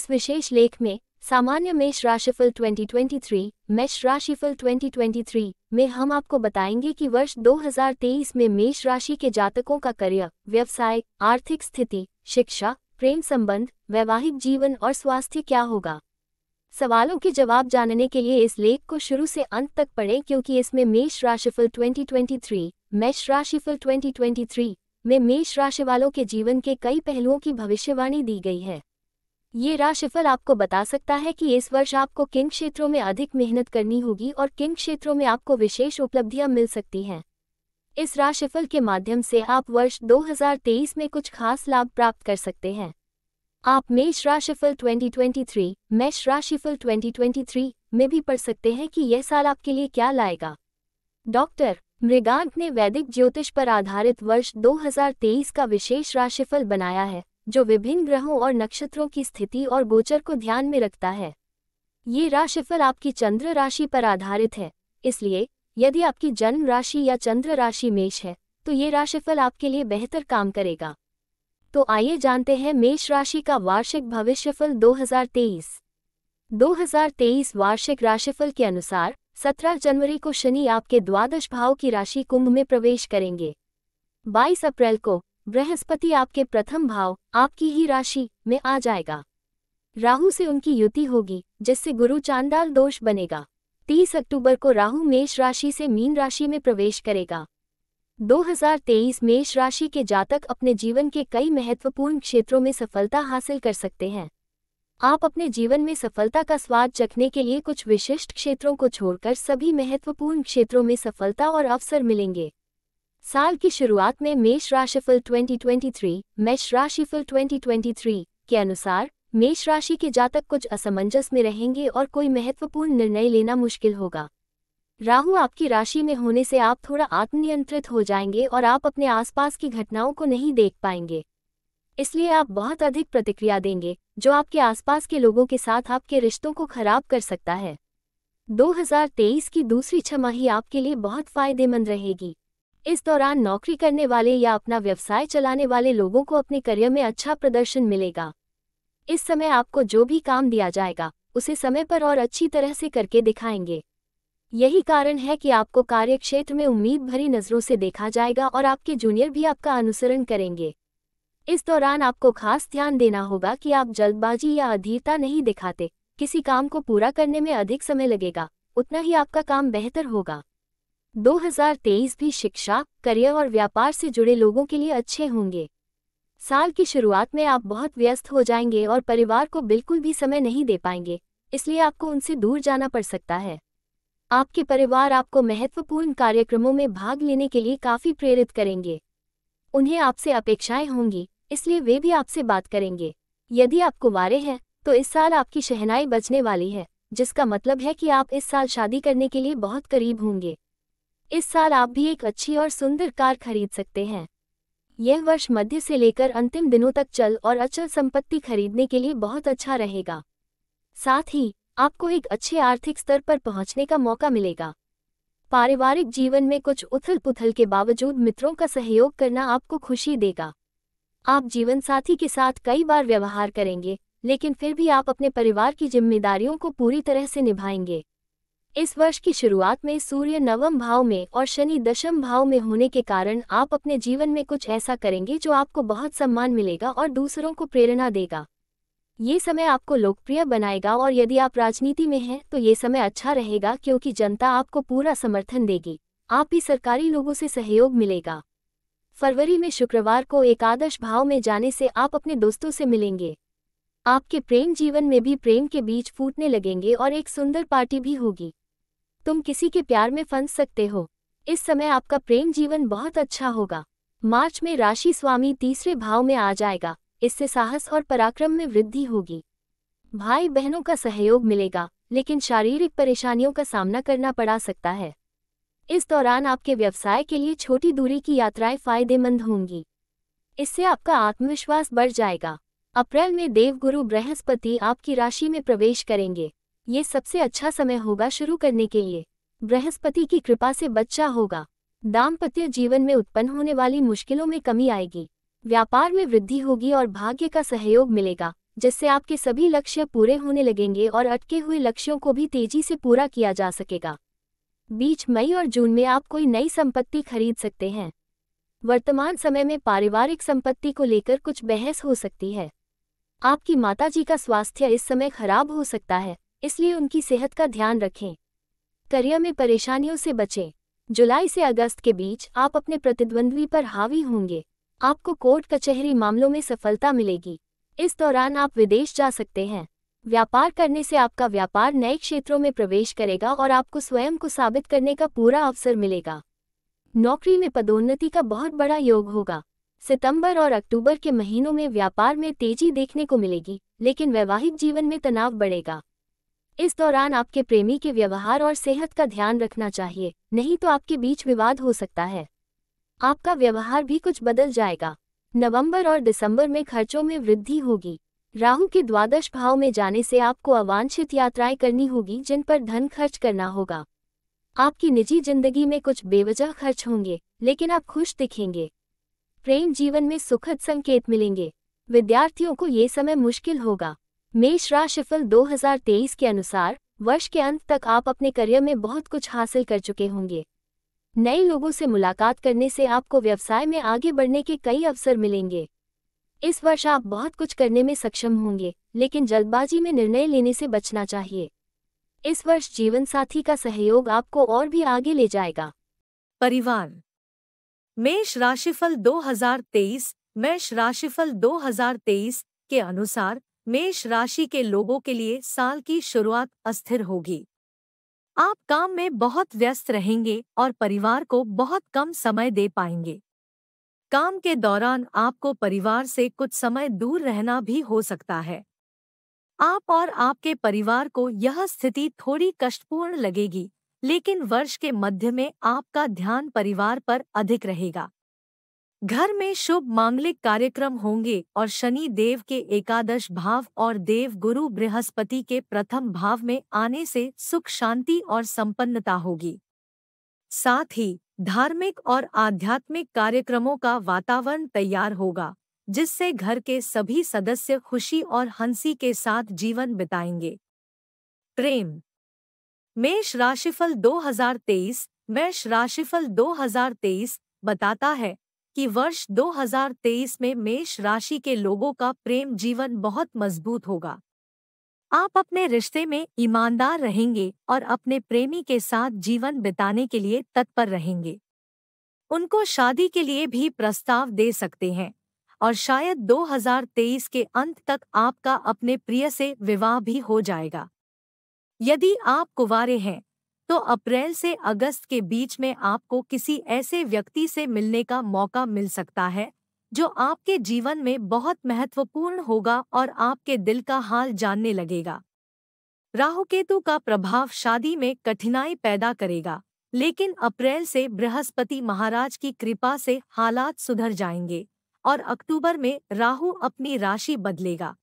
इस विशेष लेख में सामान्य मेष राशिफल 2023, मेष राशिफल 2023 में हम आपको बताएंगे कि वर्ष 2023 में मेष राशि के जातकों का करियर व्यवसाय आर्थिक स्थिति शिक्षा प्रेम संबंध वैवाहिक जीवन और स्वास्थ्य क्या होगा सवालों के जवाब जानने के लिए इस लेख को शुरू से अंत तक पढ़ें क्योंकि इसमें मेष राशिफल 2023, मेष राशिफल 2023 में मेष राशि वालों के जीवन के कई पहलुओं की भविष्यवाणी दी गई है ये राशिफल आपको बता सकता है कि इस वर्ष आपको किन क्षेत्रों में अधिक मेहनत करनी होगी और किन क्षेत्रों में आपको विशेष उपलब्धियां मिल सकती हैं इस राशिफल के माध्यम से आप वर्ष 2023 में कुछ खास लाभ प्राप्त कर सकते हैं आप मेष राशिफल 2023, मेष राशिफल 2023 में भी पढ़ सकते हैं कि यह साल आपके लिए क्या लाएगा डॉक्टर मृगांक ने वैदिक ज्योतिष पर आधारित वर्ष 2023 का विशेष राशिफल बनाया है जो विभिन्न ग्रहों और नक्षत्रों की स्थिति और गोचर को ध्यान में रखता है ये राशिफल आपकी चंद्र राशि पर आधारित है इसलिए यदि आपकी जन्म राशि या चंद्र राशि मेष है तो ये राशिफल आपके लिए बेहतर काम करेगा तो आइए जानते हैं मेष राशि का वार्षिक भविष्यफल 2023 2023 वार्षिक राशिफल के अनुसार 17 जनवरी को शनि आपके द्वादश भाव की राशि कुंभ में प्रवेश करेंगे 22 अप्रैल को बृहस्पति आपके प्रथम भाव आपकी ही राशि में आ जाएगा राहु से उनकी युति होगी जिससे गुरु चांदाल दोष बनेगा 30 अक्टूबर को राहु मेष राशि से मीन राशि में प्रवेश करेगा 2023 मेष राशि के जातक अपने जीवन के कई महत्वपूर्ण क्षेत्रों में सफलता हासिल कर सकते हैं आप अपने जीवन में सफलता का स्वाद चखने के लिए कुछ विशिष्ट क्षेत्रों को छोड़कर सभी महत्वपूर्ण क्षेत्रों में सफलता और अवसर मिलेंगे साल की शुरुआत में मेष राशिफल 2023 मेष राशिफल 2023 के अनुसार मेष राशि के जातक कुछ असमंजस में रहेंगे और कोई महत्वपूर्ण निर्णय लेना मुश्किल होगा राहु आपकी राशि में होने से आप थोड़ा आत्मनियंत्रित हो जाएंगे और आप अपने आसपास की घटनाओं को नहीं देख पाएंगे इसलिए आप बहुत अधिक प्रतिक्रिया देंगे जो आपके आसपास के लोगों के साथ आपके रिश्तों को खराब कर सकता है 2023 की दूसरी छमाही आपके लिए बहुत फायदेमंद रहेगी इस दौरान नौकरी करने वाले या अपना व्यवसाय चलाने वाले लोगों को अपने करियर में अच्छा प्रदर्शन मिलेगा इस समय आपको जो भी काम दिया जाएगा उसे समय पर और अच्छी तरह से करके दिखाएंगे यही कारण है कि आपको कार्यक्षेत्र में उम्मीद भरी नज़रों से देखा जाएगा और आपके जूनियर भी आपका अनुसरण करेंगे इस दौरान आपको खास ध्यान देना होगा कि आप जल्दबाजी या अधीरता नहीं दिखाते किसी काम को पूरा करने में अधिक समय लगेगा उतना ही आपका काम बेहतर होगा 2023 भी शिक्षा करियर और व्यापार से जुड़े लोगों के लिए अच्छे होंगे साल की शुरुआत में आप बहुत व्यस्त हो जाएंगे और परिवार को बिल्कुल भी समय नहीं दे पाएंगे इसलिए आपको उनसे दूर जाना पड़ सकता है आपके परिवार आपको महत्वपूर्ण कार्यक्रमों में भाग लेने के लिए काफ़ी प्रेरित करेंगे उन्हें आपसे अपेक्षाएं होंगी इसलिए वे भी आपसे बात करेंगे यदि आप कुंवारे हैं तो इस साल आपकी शहनाई बचने वाली है जिसका मतलब है कि आप इस साल शादी करने के लिए बहुत करीब होंगे इस साल आप भी एक अच्छी और सुंदर कार खरीद सकते हैं यह वर्ष मध्य से लेकर अंतिम दिनों तक चल और अचल संपत्ति खरीदने के लिए बहुत अच्छा रहेगा साथ ही आपको एक अच्छे आर्थिक स्तर पर पहुंचने का मौका मिलेगा पारिवारिक जीवन में कुछ उथल पुथल के बावजूद मित्रों का सहयोग करना आपको खुशी देगा आप जीवन साथी के साथ कई बार व्यवहार करेंगे लेकिन फिर भी आप अपने परिवार की जिम्मेदारियों को पूरी तरह से निभाएंगे इस वर्ष की शुरुआत में सूर्य नवम भाव में और शनि दशम भाव में होने के कारण आप अपने जीवन में कुछ ऐसा करेंगे जो आपको बहुत सम्मान मिलेगा और दूसरों को प्रेरणा देगा ये समय आपको लोकप्रिय बनाएगा और यदि आप राजनीति में हैं तो ये समय अच्छा रहेगा क्योंकि जनता आपको पूरा समर्थन देगी आप भी सरकारी लोगों से सहयोग मिलेगा फरवरी में शुक्रवार को एकादश भाव में जाने से आप अपने दोस्तों से मिलेंगे आपके प्रेम जीवन में भी प्रेम के बीच फूटने लगेंगे और एक सुंदर पार्टी भी होगी तुम किसी के प्यार में फंस सकते हो इस समय आपका प्रेम जीवन बहुत अच्छा होगा मार्च में राशि स्वामी तीसरे भाव में आ जाएगा इससे साहस और पराक्रम में वृद्धि होगी भाई बहनों का सहयोग मिलेगा लेकिन शारीरिक परेशानियों का सामना करना पड़ा सकता है इस दौरान आपके व्यवसाय के लिए छोटी दूरी की यात्राएं फायदेमंद होंगी इससे आपका आत्मविश्वास बढ़ जाएगा अप्रैल में देवगुरु बृहस्पति आपकी राशि में प्रवेश करेंगे ये सबसे अच्छा समय होगा शुरू करने के लिए बृहस्पति की कृपा से बच्चा होगा दाम्पत्य जीवन में उत्पन्न होने वाली मुश्किलों में कमी आएगी व्यापार में वृद्धि होगी और भाग्य का सहयोग मिलेगा जिससे आपके सभी लक्ष्य पूरे होने लगेंगे और अटके हुए लक्ष्यों को भी तेजी से पूरा किया जा सकेगा बीच मई और जून में आप कोई नई संपत्ति खरीद सकते हैं वर्तमान समय में पारिवारिक संपत्ति को लेकर कुछ बहस हो सकती है आपकी माताजी का स्वास्थ्य इस समय खराब हो सकता है इसलिए उनकी सेहत का ध्यान रखें करियर में परेशानियों से बचें जुलाई से अगस्त के बीच आप अपने प्रतिद्वंद्वी पर हावी होंगे आपको कोर्ट कचहरी मामलों में सफलता मिलेगी इस दौरान आप विदेश जा सकते हैं व्यापार करने से आपका व्यापार नए क्षेत्रों में प्रवेश करेगा और आपको स्वयं को साबित करने का पूरा अवसर मिलेगा नौकरी में पदोन्नति का बहुत बड़ा योग होगा सितंबर और अक्टूबर के महीनों में व्यापार में तेजी देखने को मिलेगी लेकिन वैवाहिक जीवन में तनाव बढ़ेगा इस दौरान आपके प्रेमी के व्यवहार और सेहत का ध्यान रखना चाहिए नहीं तो आपके बीच विवाद हो सकता है आपका व्यवहार भी कुछ बदल जाएगा नवंबर और दिसंबर में खर्चों में वृद्धि होगी राहु के द्वादश भाव में जाने से आपको अवांछित यात्राएं करनी होगी जिन पर धन खर्च करना होगा आपकी निजी जिंदगी में कुछ बेवजह खर्च होंगे लेकिन आप खुश दिखेंगे प्रेम जीवन में सुखद संकेत मिलेंगे विद्यार्थियों को ये समय मुश्किल होगा मेष राशिफल 2023 के अनुसार वर्ष के अंत तक आप अपने करियर में बहुत कुछ हासिल कर चुके होंगे नए लोगों से मुलाकात करने से आपको व्यवसाय में आगे बढ़ने के कई अवसर मिलेंगे इस वर्ष आप बहुत कुछ करने में सक्षम होंगे लेकिन जल्दबाजी में निर्णय लेने से बचना चाहिए इस वर्ष जीवन साथी का सहयोग आपको और भी आगे ले जाएगा परिवार मेष राशिफल 2023 मेष राशिफल 2023 के अनुसार मेष राशि के लोगों के लिए साल की शुरुआत अस्थिर होगी आप काम में बहुत व्यस्त रहेंगे और परिवार को बहुत कम समय दे पाएंगे काम के दौरान आपको परिवार से कुछ समय दूर रहना भी हो सकता है आप और आपके परिवार को यह स्थिति थोड़ी कष्टपूर्ण लगेगी लेकिन वर्ष के मध्य में आपका ध्यान परिवार पर अधिक रहेगा घर में शुभ मांगलिक कार्यक्रम होंगे और शनि देव के एकादश भाव और देव गुरु बृहस्पति के प्रथम भाव में आने से सुख शांति और संपन्नता होगी साथ ही धार्मिक और आध्यात्मिक कार्यक्रमों का वातावरण तैयार होगा जिससे घर के सभी सदस्य खुशी और हंसी के साथ जीवन बिताएंगे प्रेम मेष राशिफल 2023 मेष राशिफल 2023 बताता है कि वर्ष 2023 में मेष राशि के लोगों का प्रेम जीवन बहुत मजबूत होगा आप अपने रिश्ते में ईमानदार रहेंगे और अपने प्रेमी के साथ जीवन बिताने के लिए तत्पर रहेंगे उनको शादी के लिए भी प्रस्ताव दे सकते हैं और शायद 2023 के अंत तक आपका अपने प्रिय से विवाह भी हो जाएगा यदि आप कुवारे हैं तो अप्रैल से अगस्त के बीच में आपको किसी ऐसे व्यक्ति से मिलने का मौका मिल सकता है जो आपके जीवन में बहुत महत्वपूर्ण होगा और आपके दिल का हाल जानने लगेगा राहु केतु का प्रभाव शादी में कठिनाई पैदा करेगा लेकिन अप्रैल से बृहस्पति महाराज की कृपा से हालात सुधर जाएंगे और अक्टूबर में राहु अपनी राशि बदलेगा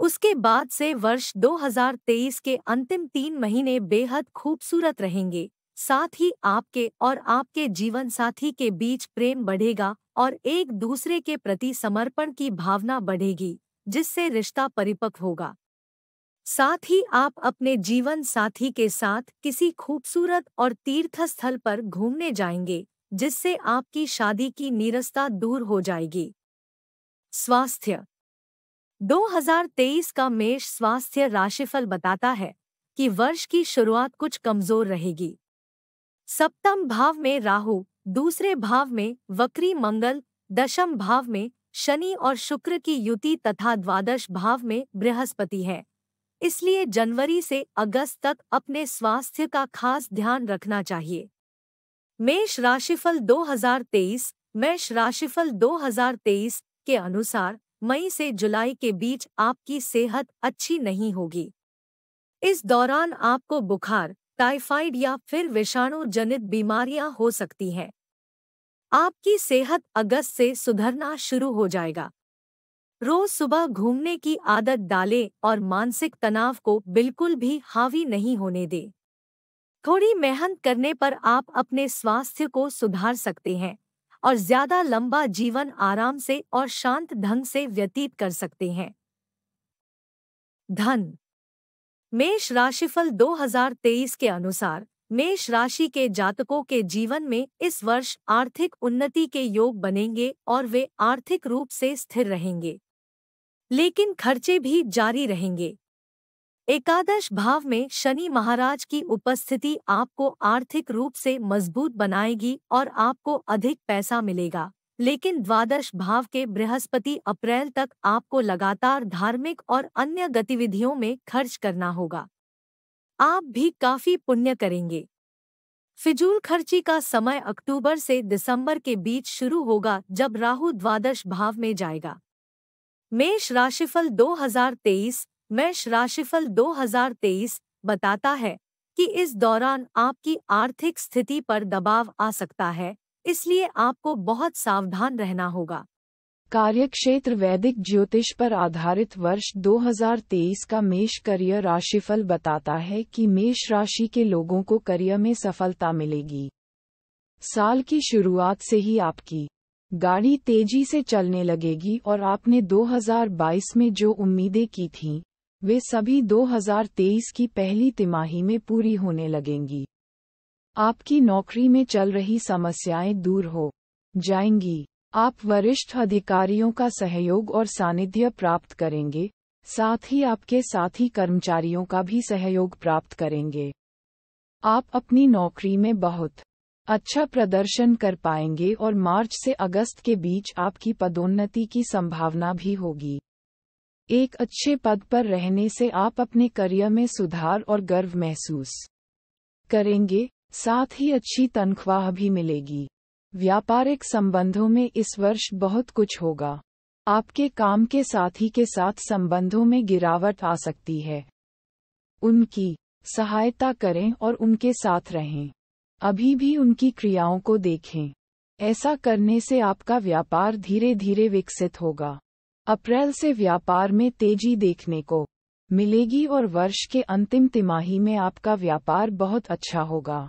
उसके बाद से वर्ष 2023 के अंतिम तीन महीने बेहद खूबसूरत रहेंगे साथ ही आपके और आपके जीवन साथी के बीच प्रेम बढ़ेगा और एक दूसरे के प्रति समर्पण की भावना बढ़ेगी जिससे रिश्ता परिपक्व होगा साथ ही आप अपने जीवन साथी के साथ किसी खूबसूरत और तीर्थस्थल पर घूमने जाएंगे जिससे आपकी शादी की नीरसता दूर हो जाएगी स्वास्थ्य 2023 का मेष स्वास्थ्य राशिफल बताता है कि वर्ष की शुरुआत कुछ कमजोर रहेगी सप्तम भाव में राहु दूसरे भाव में वक्री मंगल दशम भाव में शनि और शुक्र की युति तथा द्वादश भाव में बृहस्पति है इसलिए जनवरी से अगस्त तक अपने स्वास्थ्य का खास ध्यान रखना चाहिए मेष राशिफल 2023 मेष राशिफल 2023 के अनुसार मई से जुलाई के बीच आपकी सेहत अच्छी नहीं होगी इस दौरान आपको बुखार टाइफाइड या फिर विषाणु जनित बीमारियां हो सकती हैं आपकी सेहत अगस्त से सुधरना शुरू हो जाएगा रोज सुबह घूमने की आदत डालें और मानसिक तनाव को बिल्कुल भी हावी नहीं होने दें थोड़ी मेहनत करने पर आप अपने स्वास्थ्य को सुधार सकते हैं और ज्यादा लंबा जीवन आराम से और शांत ढंग से व्यतीत कर सकते हैं धन मेष राशिफल 2023 के अनुसार मेष राशि के जातकों के जीवन में इस वर्ष आर्थिक उन्नति के योग बनेंगे और वे आर्थिक रूप से स्थिर रहेंगे लेकिन खर्चे भी जारी रहेंगे एकादश भाव में शनि महाराज की उपस्थिति आपको आर्थिक रूप से मजबूत बनाएगी और आपको अधिक पैसा मिलेगा लेकिन द्वादश भाव के बृहस्पति अप्रैल तक आपको लगातार धार्मिक और अन्य गतिविधियों में खर्च करना होगा आप भी काफी पुण्य करेंगे फिजूल खर्ची का समय अक्टूबर से दिसंबर के बीच शुरू होगा जब राहु द्वादश भाव में जाएगा मेष राशिफल 2023 वैश राशिफल 2023 बताता है कि इस दौरान आपकी आर्थिक स्थिति पर दबाव आ सकता है इसलिए आपको बहुत सावधान रहना होगा कार्यक्षेत्र वैदिक ज्योतिष पर आधारित वर्ष 2023 का मेष करियर राशिफल बताता है कि मेष राशि के लोगों को करियर में सफलता मिलेगी साल की शुरुआत से ही आपकी गाड़ी तेजी से चलने लगेगी और आपने 2022 में जो उम्मीदें की थीं, वे सभी 2023 की पहली तिमाही में पूरी होने लगेंगी आपकी नौकरी में चल रही समस्याएं दूर हो जाएंगी आप वरिष्ठ अधिकारियों का सहयोग और सानिध्य प्राप्त करेंगे साथ ही आपके साथी कर्मचारियों का भी सहयोग प्राप्त करेंगे आप अपनी नौकरी में बहुत अच्छा प्रदर्शन कर पाएंगे और मार्च से अगस्त के बीच आपकी पदोन्नति की संभावना भी होगी एक अच्छे पद पर रहने से आप अपने करियर में सुधार और गर्व महसूस करेंगे साथ ही अच्छी तनख्वाह भी मिलेगी व्यापारिक संबंधों में इस वर्ष बहुत कुछ होगा आपके काम के साथी के साथ संबंधों में गिरावट आ सकती है उनकी सहायता करें और उनके साथ रहें अभी भी उनकी क्रियाओं को देखें ऐसा करने से आपका व्यापार धीरे धीरे विकसित होगा अप्रैल से व्यापार में तेजी देखने को मिलेगी और वर्ष के अंतिम तिमाही में आपका व्यापार बहुत अच्छा होगा